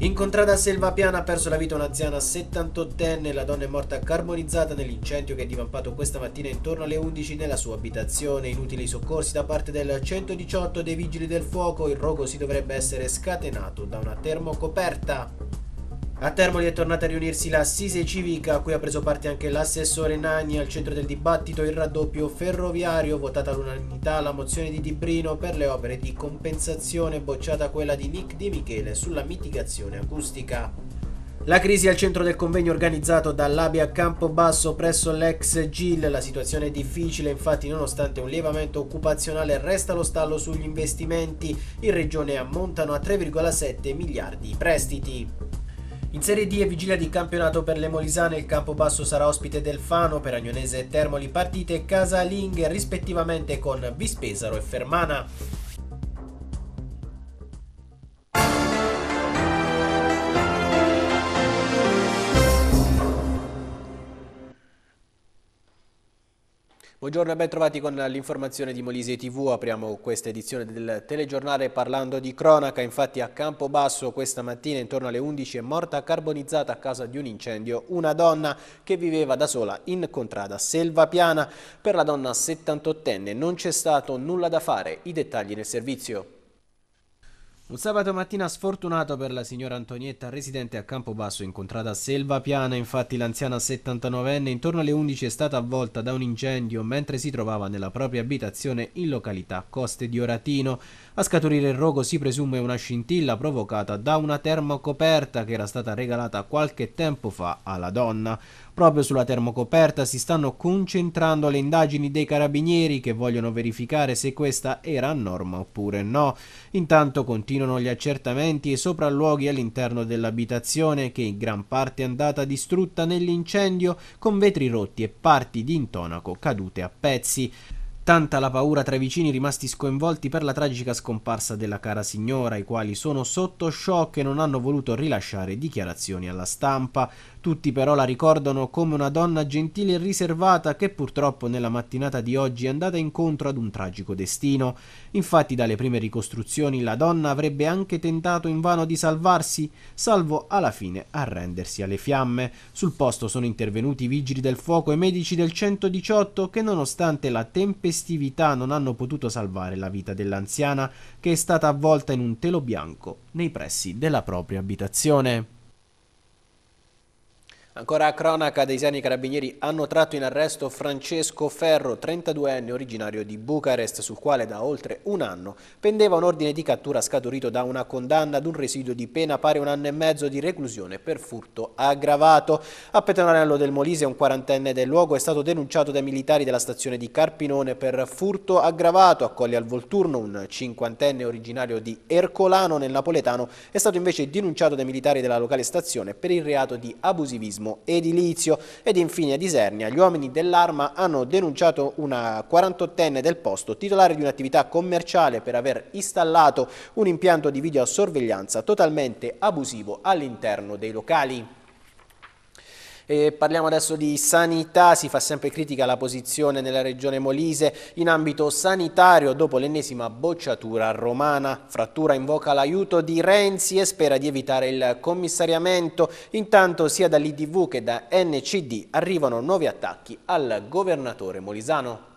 Incontrata a Selvapiana ha perso la vita un'anziana 78enne, la donna è morta carbonizzata nell'incendio che è divampato questa mattina intorno alle 11 nella sua abitazione. Inutili soccorsi da parte del 118 dei vigili del fuoco, il rogo si dovrebbe essere scatenato da una termocoperta. A Termoli è tornata a riunirsi la Sise Civica, a cui ha preso parte anche l'assessore Nagni, al centro del dibattito il raddoppio ferroviario, votata all'unanimità la mozione di Tibrino per le opere di compensazione, bocciata quella di Nick Di Michele sulla mitigazione acustica. La crisi al centro del convegno organizzato dall'Abia Campobasso presso l'ex GIL, la situazione è difficile, infatti nonostante un lievamento occupazionale resta lo stallo sugli investimenti, in regione ammontano a 3,7 miliardi i prestiti. In Serie D e vigilia di campionato per le Molisane il Campobasso sarà ospite del Fano per Agnonese e Termoli partite casalinghe rispettivamente con Vispesaro e Fermana. Buongiorno e ben trovati con l'informazione di Molise TV. Apriamo questa edizione del telegiornale parlando di cronaca. Infatti a Campobasso questa mattina intorno alle 11 è morta carbonizzata a causa di un incendio una donna che viveva da sola in contrada Selva Piana. Per la donna 78enne non c'è stato nulla da fare. I dettagli nel servizio. Un sabato mattina sfortunato per la signora Antonietta, residente a Campobasso, incontrata a Selva Piana, infatti l'anziana 79enne intorno alle 11 è stata avvolta da un incendio mentre si trovava nella propria abitazione in località Coste di Oratino. A scaturire il rogo si presume una scintilla provocata da una termocoperta che era stata regalata qualche tempo fa alla donna. Proprio sulla termocoperta si stanno concentrando le indagini dei carabinieri che vogliono verificare se questa era a norma oppure no. Intanto continuano gli accertamenti e sopralluoghi all'interno dell'abitazione che in gran parte è andata distrutta nell'incendio con vetri rotti e parti di intonaco cadute a pezzi. Tanta la paura tra i vicini rimasti sconvolti per la tragica scomparsa della cara signora, i quali sono sotto shock e non hanno voluto rilasciare dichiarazioni alla stampa. Tutti però la ricordano come una donna gentile e riservata che purtroppo nella mattinata di oggi è andata incontro ad un tragico destino. Infatti dalle prime ricostruzioni la donna avrebbe anche tentato invano di salvarsi, salvo alla fine arrendersi alle fiamme. Sul posto sono intervenuti i vigili del fuoco e i medici del 118 che nonostante la tempestività non hanno potuto salvare la vita dell'anziana che è stata avvolta in un telo bianco nei pressi della propria abitazione. Ancora a cronaca, deisiani carabinieri hanno tratto in arresto Francesco Ferro, 32enne originario di Bucarest, sul quale da oltre un anno pendeva un ordine di cattura scaturito da una condanna ad un residuo di pena pari a un anno e mezzo di reclusione per furto aggravato. A Petronarello del Molise un quarantenne del luogo è stato denunciato dai militari della stazione di Carpinone per furto aggravato. Accoglie al Volturno un cinquantenne originario di Ercolano nel Napoletano è stato invece denunciato dai militari della locale stazione per il reato di abusivismo turismo edilizio ed infine a Disernia gli uomini dell'arma hanno denunciato una 48enne del posto titolare di un'attività commerciale per aver installato un impianto di videosorveglianza totalmente abusivo all'interno dei locali. E parliamo adesso di sanità, si fa sempre critica alla posizione nella regione Molise in ambito sanitario dopo l'ennesima bocciatura romana. Frattura invoca l'aiuto di Renzi e spera di evitare il commissariamento. Intanto sia dall'IDV che da NCD arrivano nuovi attacchi al governatore molisano.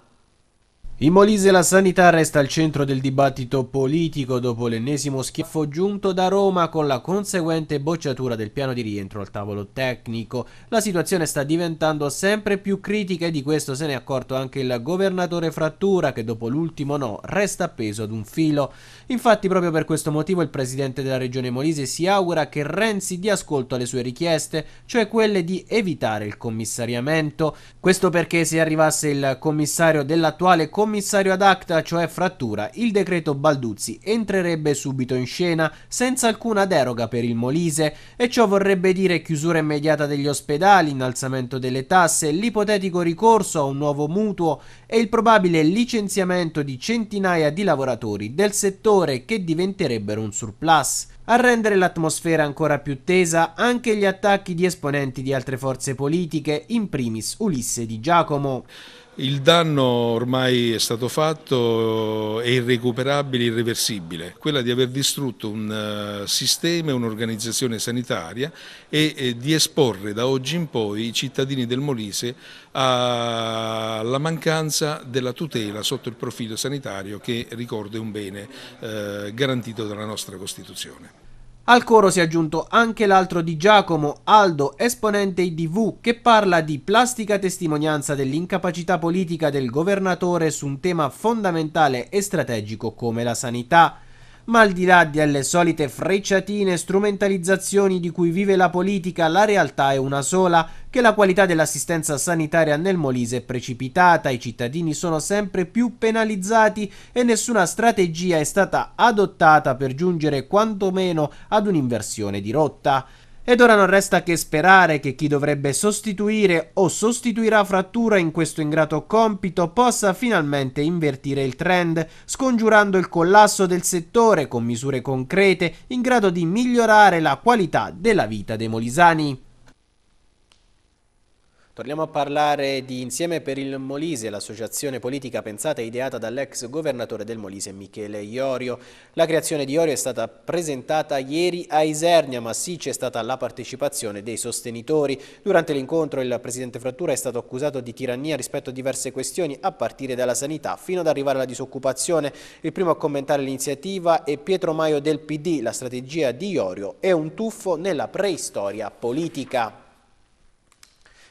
In Molise la sanità resta al centro del dibattito politico dopo l'ennesimo schiaffo giunto da Roma con la conseguente bocciatura del piano di rientro al tavolo tecnico. La situazione sta diventando sempre più critica e di questo se ne è accorto anche il governatore Frattura che dopo l'ultimo no resta appeso ad un filo. Infatti proprio per questo motivo il presidente della regione Molise si augura che Renzi dia ascolto alle sue richieste, cioè quelle di evitare il commissariamento. Questo perché se arrivasse il commissario dell'attuale commissario commissario ad acta, cioè frattura, il decreto Balduzzi entrerebbe subito in scena senza alcuna deroga per il Molise e ciò vorrebbe dire chiusura immediata degli ospedali, innalzamento delle tasse, l'ipotetico ricorso a un nuovo mutuo e il probabile licenziamento di centinaia di lavoratori del settore che diventerebbero un surplus. A rendere l'atmosfera ancora più tesa anche gli attacchi di esponenti di altre forze politiche, in primis Ulisse di Giacomo. Il danno ormai è stato fatto, è irrecuperabile, irreversibile, quella di aver distrutto un eh, sistema e un'organizzazione sanitaria e di esporre da oggi in poi i cittadini del Molise alla mancanza della tutela sotto il profilo sanitario che, ricordo, è un bene eh, garantito dalla nostra Costituzione. Al coro si è aggiunto anche l'altro di Giacomo Aldo, esponente IDV, che parla di plastica testimonianza dell'incapacità politica del governatore su un tema fondamentale e strategico come la sanità ma al di là delle solite frecciatine e strumentalizzazioni di cui vive la politica, la realtà è una sola, che la qualità dell'assistenza sanitaria nel Molise è precipitata, i cittadini sono sempre più penalizzati e nessuna strategia è stata adottata per giungere quantomeno ad un'inversione di rotta. Ed ora non resta che sperare che chi dovrebbe sostituire o sostituirà Frattura in questo ingrato compito possa finalmente invertire il trend, scongiurando il collasso del settore con misure concrete in grado di migliorare la qualità della vita dei molisani. Torniamo a parlare di Insieme per il Molise, l'associazione politica pensata e ideata dall'ex governatore del Molise Michele Iorio. La creazione di Iorio è stata presentata ieri a Isernia, ma sì c'è stata la partecipazione dei sostenitori. Durante l'incontro il presidente Frattura è stato accusato di tirannia rispetto a diverse questioni, a partire dalla sanità fino ad arrivare alla disoccupazione. Il primo a commentare l'iniziativa è Pietro Maio del PD, la strategia di Iorio è un tuffo nella preistoria politica.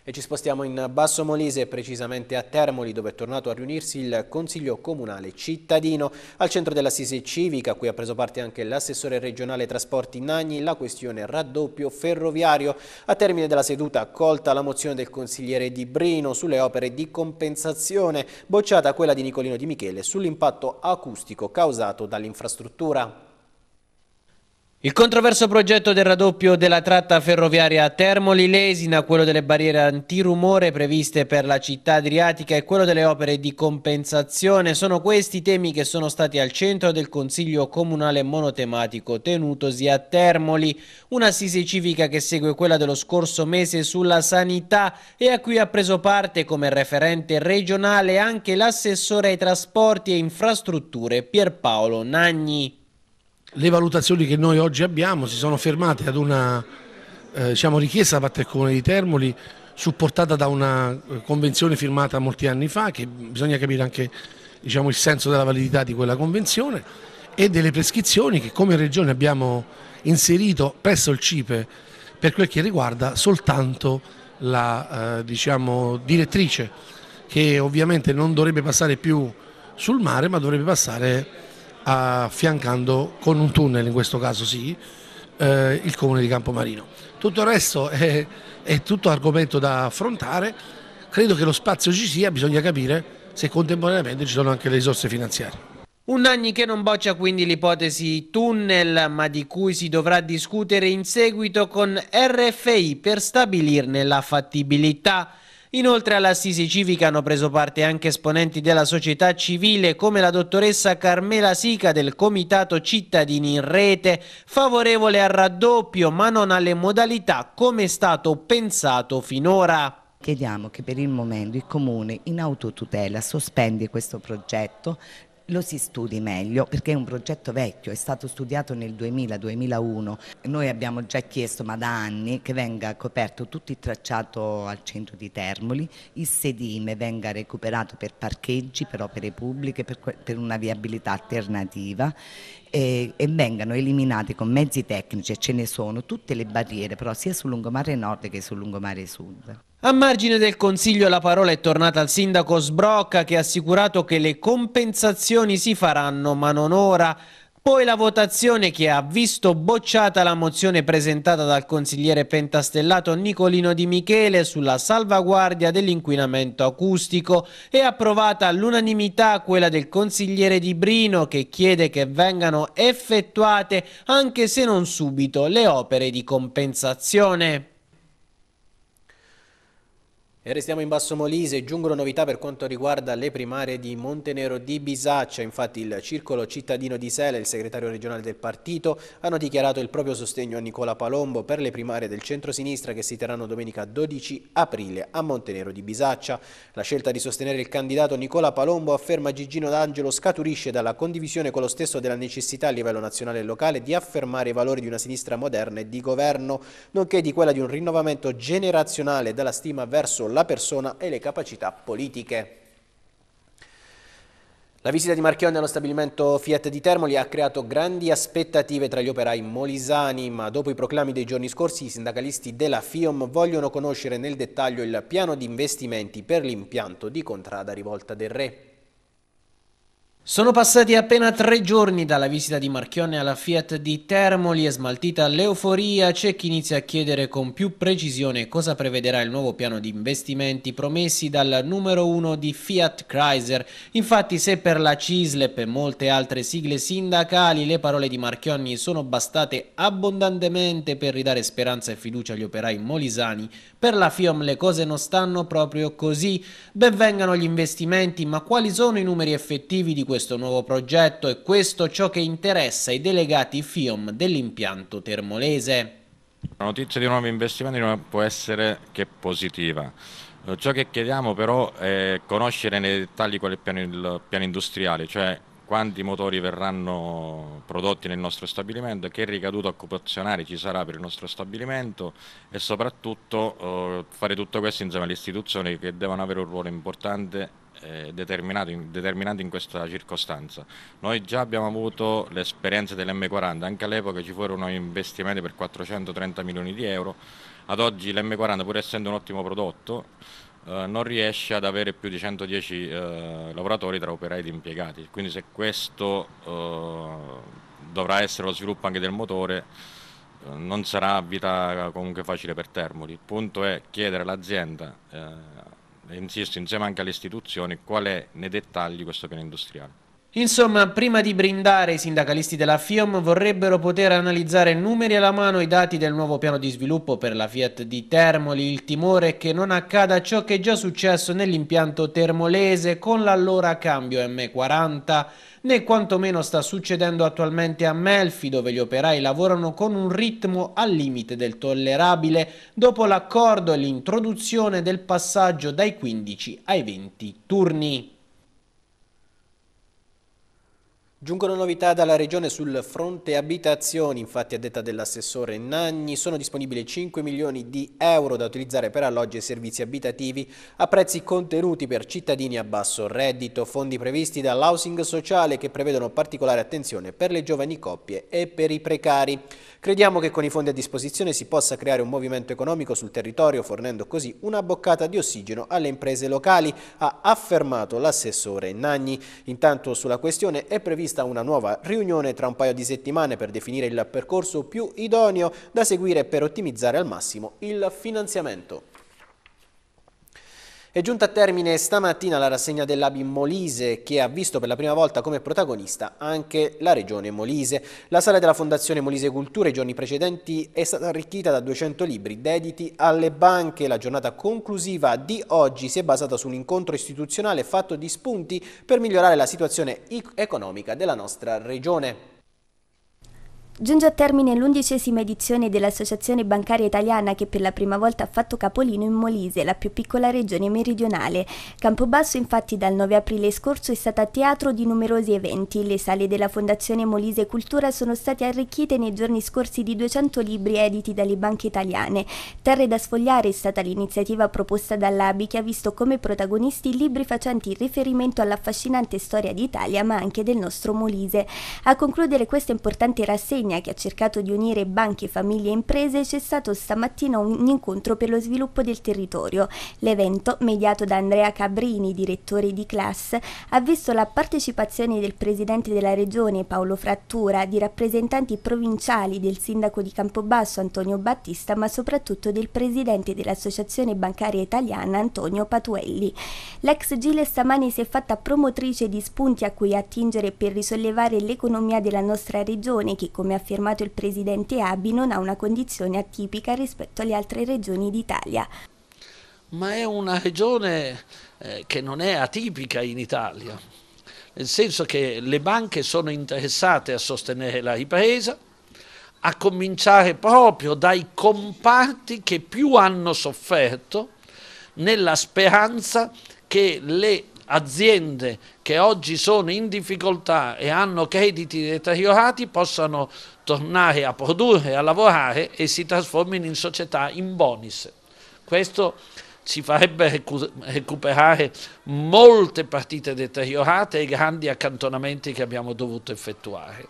E ci spostiamo in Basso Molise, precisamente a Termoli, dove è tornato a riunirsi il Consiglio Comunale Cittadino. Al centro dell'assise civica, a cui ha preso parte anche l'assessore regionale trasporti Nagni, la questione raddoppio ferroviario. A termine della seduta accolta la mozione del consigliere Di Brino sulle opere di compensazione, bocciata quella di Nicolino Di Michele sull'impatto acustico causato dall'infrastruttura. Il controverso progetto del raddoppio della tratta ferroviaria Termoli-Lesina, quello delle barriere antirumore previste per la città adriatica e quello delle opere di compensazione sono questi temi che sono stati al centro del Consiglio Comunale Monotematico tenutosi a Termoli, un'assise civica che segue quella dello scorso mese sulla sanità e a cui ha preso parte come referente regionale anche l'assessore ai trasporti e infrastrutture Pierpaolo Nagni le valutazioni che noi oggi abbiamo si sono fermate ad una eh, diciamo, richiesta da parte del Comune di Termoli supportata da una eh, convenzione firmata molti anni fa che bisogna capire anche diciamo, il senso della validità di quella convenzione e delle prescrizioni che come Regione abbiamo inserito presso il CIPE per quel che riguarda soltanto la eh, diciamo, direttrice che ovviamente non dovrebbe passare più sul mare ma dovrebbe passare affiancando con un tunnel in questo caso sì eh, il comune di Campomarino. Tutto il resto è, è tutto argomento da affrontare, credo che lo spazio ci sia, bisogna capire se contemporaneamente ci sono anche le risorse finanziarie. Un Nagni che non boccia quindi l'ipotesi tunnel, ma di cui si dovrà discutere in seguito con RFI per stabilirne la fattibilità. Inoltre all'assise civica hanno preso parte anche esponenti della società civile come la dottoressa Carmela Sica del Comitato Cittadini in Rete, favorevole al raddoppio ma non alle modalità come è stato pensato finora. Chiediamo che per il momento il Comune in autotutela sospendi questo progetto, lo si studi meglio perché è un progetto vecchio, è stato studiato nel 2000-2001. Noi abbiamo già chiesto, ma da anni, che venga coperto tutto il tracciato al centro di Termoli, il sedime venga recuperato per parcheggi, per opere pubbliche, per, per una viabilità alternativa e, e, vengano eliminate con mezzi tecnici, e ce ne sono, tutte le barriere però sia sul lungomare nord che sul lungomare sud. A margine del Consiglio la parola è tornata al sindaco Sbrocca che ha assicurato che le compensazioni si faranno ma non ora. Poi la votazione che ha visto bocciata la mozione presentata dal consigliere pentastellato Nicolino Di Michele sulla salvaguardia dell'inquinamento acustico e approvata all'unanimità quella del consigliere Di Brino che chiede che vengano effettuate, anche se non subito, le opere di compensazione. E restiamo in Basso Molise, giungono novità per quanto riguarda le primarie di Montenero di Bisaccia, infatti il circolo cittadino di Sele e il segretario regionale del partito hanno dichiarato il proprio sostegno a Nicola Palombo per le primarie del centro-sinistra che si terranno domenica 12 aprile a Montenero di Bisaccia. La scelta di sostenere il candidato Nicola Palombo, afferma Gigino D'Angelo, scaturisce dalla condivisione con lo stesso della necessità a livello nazionale e locale di affermare i valori di una sinistra moderna e di governo, nonché di quella di un rinnovamento generazionale dalla stima verso la persona e le capacità politiche. La visita di Marchionne allo stabilimento Fiat di Termoli ha creato grandi aspettative tra gli operai molisani, ma dopo i proclami dei giorni scorsi i sindacalisti della FIOM vogliono conoscere nel dettaglio il piano di investimenti per l'impianto di Contrada Rivolta del Re. Sono passati appena tre giorni dalla visita di Marchionne alla Fiat di Termoli e smaltita l'euforia, c'è chi inizia a chiedere con più precisione cosa prevederà il nuovo piano di investimenti promessi dal numero uno di Fiat Chrysler. Infatti se per la Cislep e molte altre sigle sindacali le parole di Marchionni sono bastate abbondantemente per ridare speranza e fiducia agli operai molisani, per la FIOM le cose non stanno proprio così. Benvengano gli investimenti, ma quali sono i numeri effettivi di questo questo nuovo progetto e questo ciò che interessa i delegati FIOM dell'impianto termolese. La notizia di nuovi investimenti non può essere che positiva. Eh, ciò che chiediamo però è conoscere nei dettagli qual è il piano, il piano industriale, cioè quanti motori verranno prodotti nel nostro stabilimento, che ricaduta occupazionale ci sarà per il nostro stabilimento e soprattutto eh, fare tutto questo insieme alle istituzioni che devono avere un ruolo importante eh, determinato in, determinante in questa circostanza. Noi già abbiamo avuto l'esperienza dell'M40, anche all'epoca ci furono investimenti per 430 milioni di euro, ad oggi l'M40 pur essendo un ottimo prodotto eh, non riesce ad avere più di 110 eh, lavoratori tra operai ed impiegati, quindi se questo eh, dovrà essere lo sviluppo anche del motore eh, non sarà vita comunque facile per Termoli. Il punto è chiedere all'azienda eh, insisto, insieme anche alle istituzioni, qual è nei dettagli questo piano industriale. Insomma, prima di brindare, i sindacalisti della FIOM vorrebbero poter analizzare numeri alla mano i dati del nuovo piano di sviluppo per la Fiat di Termoli. Il timore è che non accada ciò che è già successo nell'impianto termolese con l'allora cambio M40 né quantomeno sta succedendo attualmente a Melfi, dove gli operai lavorano con un ritmo al limite del tollerabile dopo l'accordo e l'introduzione del passaggio dai 15 ai 20 turni. Giungono novità dalla Regione sul fronte abitazioni, infatti a detta dell'assessore Nagni sono disponibili 5 milioni di euro da utilizzare per alloggi e servizi abitativi a prezzi contenuti per cittadini a basso reddito, fondi previsti dall'housing sociale che prevedono particolare attenzione per le giovani coppie e per i precari. Crediamo che con i fondi a disposizione si possa creare un movimento economico sul territorio fornendo così una boccata di ossigeno alle imprese locali, ha affermato l'assessore Nagni. Intanto sulla questione è previsto prevista una nuova riunione tra un paio di settimane per definire il percorso più idoneo da seguire per ottimizzare al massimo il finanziamento. È giunta a termine stamattina la rassegna dell'ABI Molise che ha visto per la prima volta come protagonista anche la regione Molise. La sala della Fondazione Molise Cultura i giorni precedenti è stata arricchita da 200 libri dediti alle banche. La giornata conclusiva di oggi si è basata su un incontro istituzionale fatto di spunti per migliorare la situazione economica della nostra regione. Giunge a termine l'undicesima edizione dell'Associazione Bancaria Italiana che per la prima volta ha fatto capolino in Molise, la più piccola regione meridionale. Campobasso infatti dal 9 aprile scorso è stata teatro di numerosi eventi. Le sale della Fondazione Molise Cultura sono state arricchite nei giorni scorsi di 200 libri editi dalle banche italiane. Terre da sfogliare è stata l'iniziativa proposta dall'ABI che ha visto come protagonisti libri facenti riferimento all'affascinante storia d'Italia ma anche del nostro Molise. A concludere questa importante rassegna Sardegna, che ha cercato di unire banche, famiglie e imprese, c'è stato stamattina un incontro per lo sviluppo del territorio. L'evento, mediato da Andrea Cabrini, direttore di CLAS, ha visto la partecipazione del presidente della regione Paolo Frattura, di rappresentanti provinciali del sindaco di Campobasso Antonio Battista, ma soprattutto del presidente dell'Associazione Bancaria Italiana Antonio Patuelli. L'ex Gile stamani si è fatta promotrice di spunti a cui attingere per risollevare l'economia della nostra regione che, come ha affermato il presidente Abbi, non ha una condizione atipica rispetto alle altre regioni d'Italia. Ma è una regione eh, che non è atipica in Italia, nel senso che le banche sono interessate a sostenere la ripresa, a cominciare proprio dai comparti che più hanno sofferto, nella speranza che le aziende che oggi sono in difficoltà e hanno crediti deteriorati possano tornare a produrre, a lavorare e si trasformino in società in bonus. Questo ci farebbe recuperare molte partite deteriorate e grandi accantonamenti che abbiamo dovuto effettuare.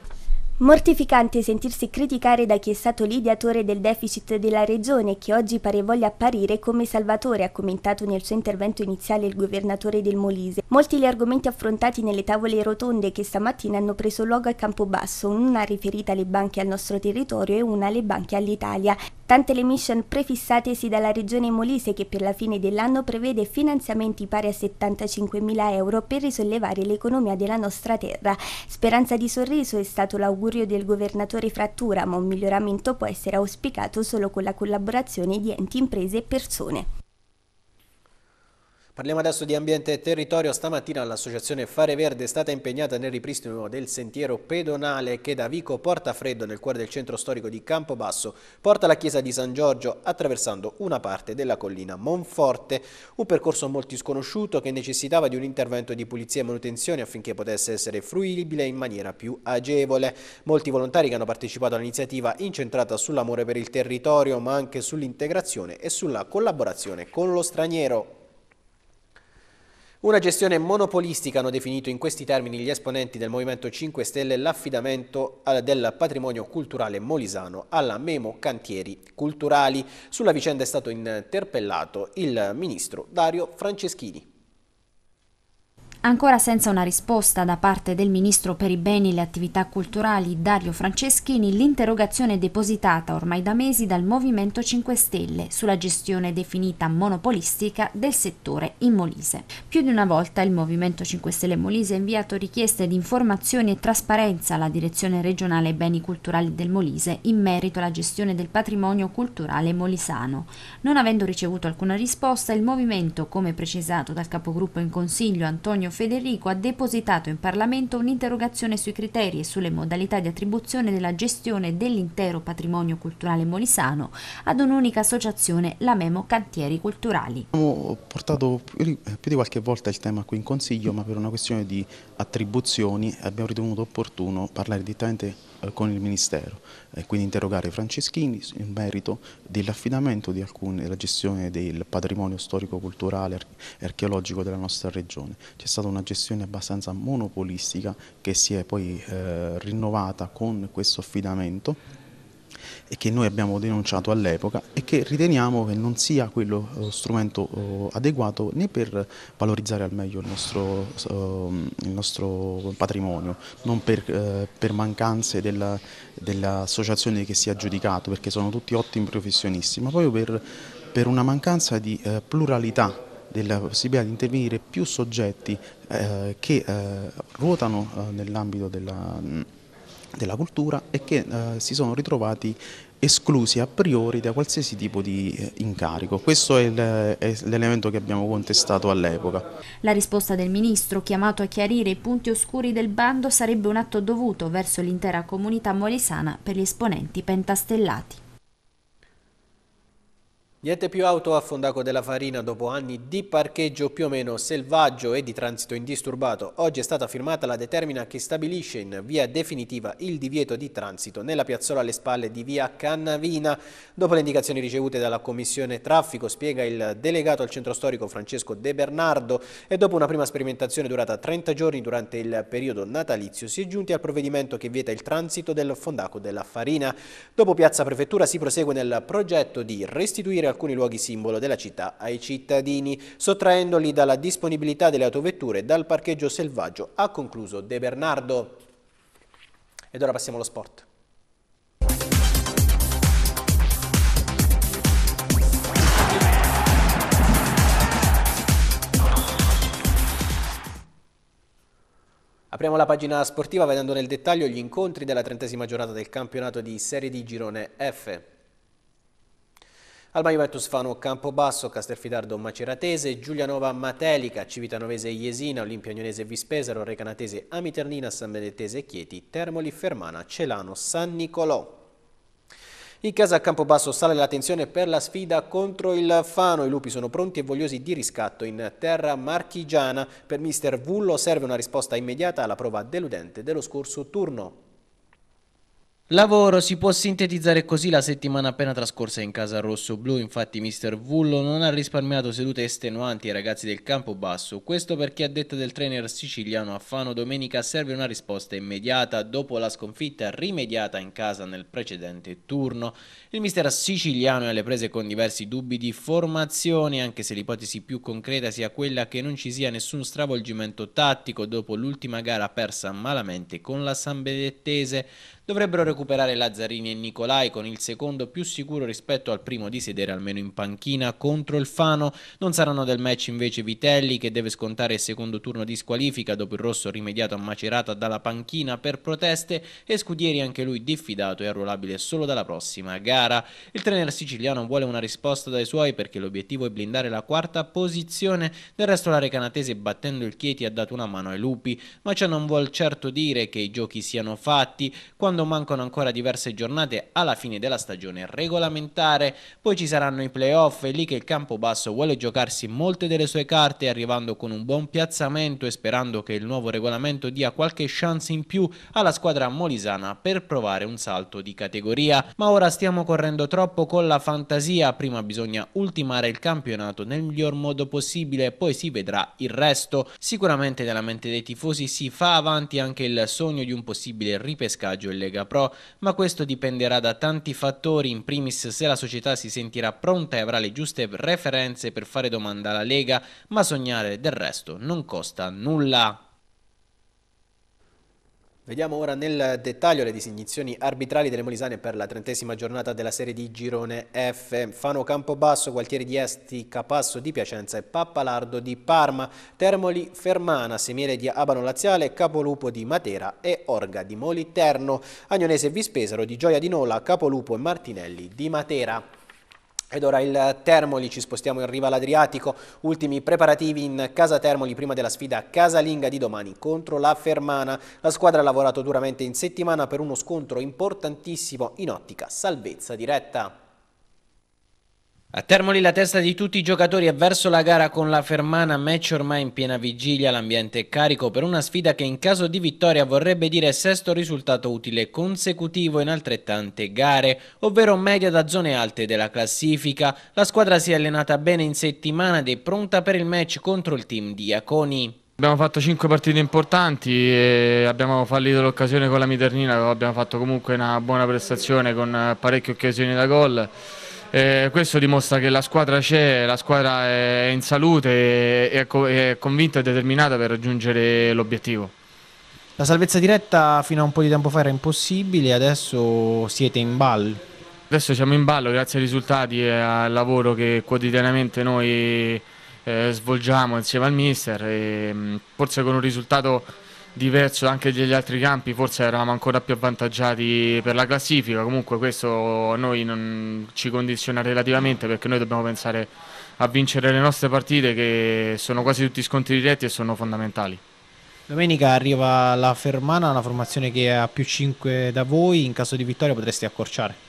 Mortificante sentirsi criticare da chi è stato l'ideatore del deficit della regione che oggi pare voglia apparire come salvatore, ha commentato nel suo intervento iniziale il governatore del Molise. Molti gli argomenti affrontati nelle tavole rotonde che stamattina hanno preso luogo a Campobasso, una riferita alle banche al nostro territorio e una alle banche all'Italia. Tante le mission prefissatesi dalla regione Molise che per la fine dell'anno prevede finanziamenti pari a 75.000 euro per risollevare l'economia della nostra terra. Speranza di Sorriso è stato l'augurio augurio del governatore Frattura, ma un miglioramento può essere auspicato solo con la collaborazione di enti, imprese e persone. Parliamo adesso di ambiente e territorio. Stamattina l'associazione Fare Verde è stata impegnata nel ripristino del sentiero pedonale che da Vico Portafreddo, nel cuore del centro storico di Campobasso, porta alla chiesa di San Giorgio attraversando una parte della collina Monforte. Un percorso molto sconosciuto che necessitava di un intervento di pulizia e manutenzione affinché potesse essere fruibile in maniera più agevole. Molti volontari che hanno partecipato all'iniziativa incentrata sull'amore per il territorio ma anche sull'integrazione e sulla collaborazione con lo straniero. Una gestione monopolistica hanno definito in questi termini gli esponenti del Movimento 5 Stelle l'affidamento eh, del patrimonio culturale molisano alla Memo Cantieri Culturali. Sulla vicenda è stato interpellato il ministro Dario Franceschini. Ancora senza una risposta da parte del ministro per i beni e le attività culturali Dario Franceschini, l'interrogazione depositata ormai da mesi dal Movimento 5 Stelle sulla gestione definita monopolistica del settore in Molise. Più di una volta il Movimento 5 Stelle Molise ha inviato richieste di informazioni e trasparenza alla Direzione regionale beni culturali del Molise in merito alla gestione del patrimonio culturale molisano. Non avendo ricevuto alcuna risposta, il Movimento, come precisato dal capogruppo in Consiglio Antonio Antonio Federico ha depositato in Parlamento un'interrogazione sui criteri e sulle modalità di attribuzione della gestione dell'intero patrimonio culturale molisano ad un'unica associazione, la Memo Cantieri Culturali. Abbiamo portato più di eh, qualche volta il tema qui in Consiglio, ma per una questione di attribuzioni abbiamo ritenuto opportuno parlare direttamente eh, con il Ministero e eh, quindi interrogare Franceschini in merito dell'affidamento di alcune, della gestione del patrimonio storico-culturale e archeologico della nostra regione. C'è stata una gestione abbastanza monopolistica che si è poi eh, rinnovata con questo affidamento e che noi abbiamo denunciato all'epoca e che riteniamo che non sia quello eh, strumento eh, adeguato né per valorizzare al meglio il nostro, ehm, il nostro patrimonio, non per, eh, per mancanze dell'associazione che si è aggiudicato, perché sono tutti ottimi professionisti, ma proprio per, per una mancanza di pluralità della possibilità di intervenire più soggetti eh, che eh, ruotano eh, nell'ambito della della cultura e che eh, si sono ritrovati esclusi a priori da qualsiasi tipo di eh, incarico. Questo è l'elemento che abbiamo contestato all'epoca. La risposta del Ministro, chiamato a chiarire i punti oscuri del bando, sarebbe un atto dovuto verso l'intera comunità molisana per gli esponenti pentastellati. Niente più auto a Fondaco della Farina dopo anni di parcheggio più o meno selvaggio e di transito indisturbato. Oggi è stata firmata la determina che stabilisce in via definitiva il divieto di transito nella piazzola alle spalle di via Cannavina. Dopo le indicazioni ricevute dalla Commissione Traffico, spiega il delegato al centro storico Francesco De Bernardo, e dopo una prima sperimentazione durata 30 giorni durante il periodo natalizio si è giunti al provvedimento che vieta il transito del Fondaco della Farina. Dopo Piazza Prefettura si prosegue nel progetto di restituire alcuni luoghi simbolo della città ai cittadini, sottraendoli dalla disponibilità delle autovetture e dal parcheggio selvaggio, ha concluso De Bernardo. Ed ora passiamo allo sport. Apriamo la pagina sportiva vedendo nel dettaglio gli incontri della trentesima giornata del campionato di Serie D Girone F. Alba Juventus Fano Campobasso, Castelfidardo Maceratese, Giulianova Matelica, Civitanovese Iesina, Olimpia Unionese Vispesaro, Recanatese Amiternina, San Benedettese Chieti, Termoli Fermana, Celano, San Nicolò. In casa a Campobasso sale l'attenzione per la sfida contro il Fano. I lupi sono pronti e vogliosi di riscatto in terra marchigiana. Per mister Vullo serve una risposta immediata alla prova deludente dello scorso turno. Lavoro si può sintetizzare così la settimana appena trascorsa in casa rosso-blu, infatti mister Vullo non ha risparmiato sedute estenuanti ai ragazzi del campo basso, questo perché a detta del trainer siciliano Affano domenica serve una risposta immediata dopo la sconfitta rimediata in casa nel precedente turno. Il mister siciliano è alle prese con diversi dubbi di formazione, anche se l'ipotesi più concreta sia quella che non ci sia nessun stravolgimento tattico dopo l'ultima gara persa malamente con la San Benedettese, Dovrebbero recuperare Lazzarini e Nicolai con il secondo più sicuro rispetto al primo di sedere almeno in panchina contro il Fano. Non saranno del match invece Vitelli che deve scontare il secondo turno di squalifica dopo il rosso rimediato a Macerata dalla panchina per proteste e Scudieri anche lui diffidato e arruolabile solo dalla prossima gara. Il trainer siciliano vuole una risposta dai suoi perché l'obiettivo è blindare la quarta posizione. Del resto l'area canatese battendo il Chieti ha dato una mano ai lupi, ma ciò non vuol certo dire che i giochi siano fatti. Quando quando mancano ancora diverse giornate alla fine della stagione regolamentare. Poi ci saranno i playoff, è lì che il Campobasso vuole giocarsi molte delle sue carte, arrivando con un buon piazzamento e sperando che il nuovo regolamento dia qualche chance in più alla squadra molisana per provare un salto di categoria. Ma ora stiamo correndo troppo con la fantasia, prima bisogna ultimare il campionato nel miglior modo possibile, poi si vedrà il resto. Sicuramente nella mente dei tifosi si fa avanti anche il sogno di un possibile ripescaggio Lega Pro, ma questo dipenderà da tanti fattori, in primis se la società si sentirà pronta e avrà le giuste referenze per fare domanda alla Lega, ma sognare del resto non costa nulla. Vediamo ora nel dettaglio le disegnazioni arbitrali delle Molisane per la trentesima giornata della serie di Girone F. Fano Campobasso, Gualtieri di Esti, Capasso di Piacenza e Pappalardo di Parma, Termoli Fermana, Semiere di Abano Laziale, Capolupo di Matera e Orga di Moliterno, Agnonese e Vispesaro di Gioia di Nola, Capolupo e Martinelli di Matera. Ed ora il Termoli, ci spostiamo in riva all'Adriatico, ultimi preparativi in casa Termoli prima della sfida casalinga di domani contro la Fermana. La squadra ha lavorato duramente in settimana per uno scontro importantissimo in ottica salvezza diretta. A Termoli la testa di tutti i giocatori è verso la gara con la Fermana, match ormai in piena vigilia, l'ambiente è carico per una sfida che in caso di vittoria vorrebbe dire sesto risultato utile consecutivo in altrettante gare, ovvero media da zone alte della classifica. La squadra si è allenata bene in settimana ed è pronta per il match contro il team di Aconi. Abbiamo fatto 5 partite importanti e abbiamo fallito l'occasione con la Miternina, abbiamo fatto comunque una buona prestazione con parecchie occasioni da gol. Eh, questo dimostra che la squadra c'è, la squadra è in salute e è, convinta e determinata per raggiungere l'obiettivo. La salvezza diretta fino a un po' di tempo fa era impossibile, adesso siete in ballo. Adesso siamo in ballo grazie ai risultati e al lavoro che quotidianamente noi eh, svolgiamo insieme al mister, e, mm, forse con un risultato diverso anche dagli altri campi, forse eravamo ancora più avvantaggiati per la classifica, comunque questo a noi non ci condiziona relativamente perché noi dobbiamo pensare a vincere le nostre partite che sono quasi tutti scontri diretti e sono fondamentali. Domenica arriva la Fermana, una formazione che ha più 5 da voi, in caso di vittoria potresti accorciare?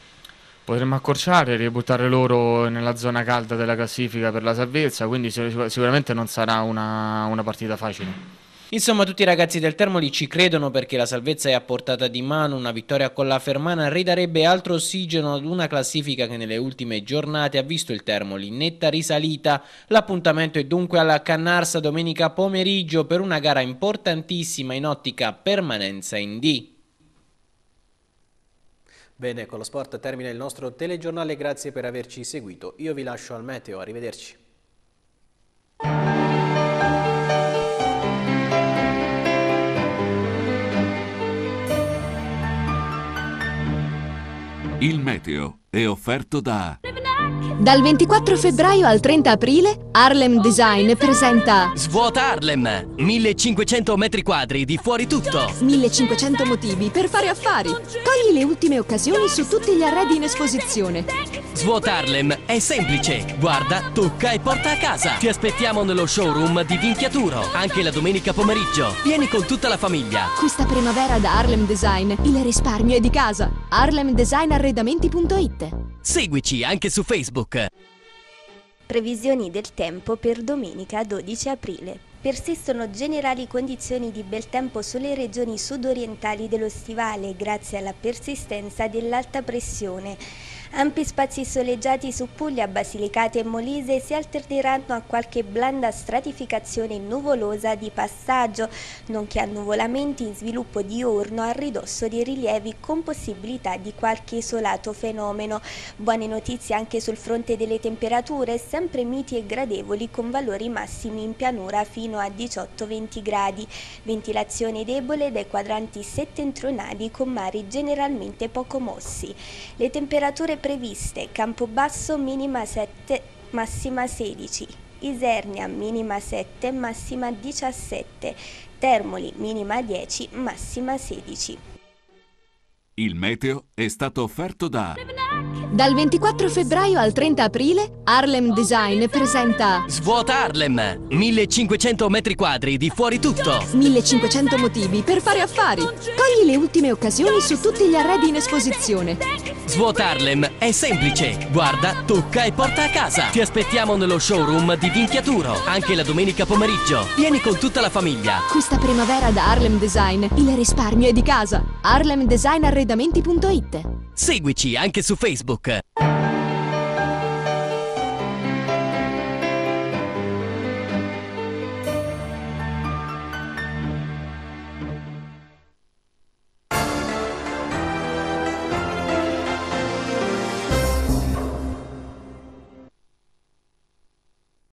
potremmo accorciare e ributtare loro nella zona calda della classifica per la salvezza, quindi sicuramente non sarà una, una partita facile. Insomma, tutti i ragazzi del Termoli ci credono perché la salvezza è a portata di mano. Una vittoria con la Fermana ridarebbe altro ossigeno ad una classifica che nelle ultime giornate ha visto il Termoli in netta risalita. L'appuntamento è dunque alla Cannarsa domenica pomeriggio per una gara importantissima in ottica permanenza in D. Bene, con lo sport termina il nostro telegiornale, grazie per averci seguito. Io vi lascio al meteo, arrivederci. Meteo è offerto da... Dal 24 febbraio al 30 aprile, Harlem Design presenta Svuota Harlem, 1500 metri quadri di fuori tutto. 1500 motivi per fare affari. Cogli le ultime occasioni su tutti gli arredi in esposizione. Svuota Harlem è semplice. Guarda, tocca e porta a casa. Ti aspettiamo nello showroom di Vinchiaturo, anche la domenica pomeriggio. Vieni con tutta la famiglia. Questa primavera da Harlem Design, il risparmio è di casa. harlemdesignarredamenti.it Seguici anche su Facebook. Previsioni del tempo per domenica 12 aprile. Persistono generali condizioni di bel tempo sulle regioni sudorientali dello stivale grazie alla persistenza dell'alta pressione. Ampi spazi soleggiati su Puglia, Basilicata e Molise si alterneranno a qualche blanda stratificazione nuvolosa di passaggio, nonché annuvolamenti in sviluppo diurno a ridosso di rilievi con possibilità di qualche isolato fenomeno. Buone notizie anche sul fronte delle temperature, sempre miti e gradevoli con valori massimi in pianura fino a 18-20 gradi. Ventilazione debole dai quadranti settentrionali con mari generalmente poco mossi. Le temperature previste Campobasso minima 7, massima 16, Isernia minima 7, massima 17, Termoli minima 10, massima 16. Il meteo è stato offerto da... Dal 24 febbraio al 30 aprile, Harlem Design presenta... Svuota Harlem! 1500 metri quadri di fuori tutto! 1500 motivi per fare affari! Cogli le ultime occasioni su tutti gli arredi in esposizione. Svuota Harlem è semplice. Guarda, tocca e porta a casa. Ti aspettiamo nello showroom di Vinchiaturo, anche la domenica pomeriggio. Vieni con tutta la famiglia. Questa primavera da Harlem Design, il risparmio è di casa. Harlem Design Arredamento arredamenti.it. Seguici anche su Facebook.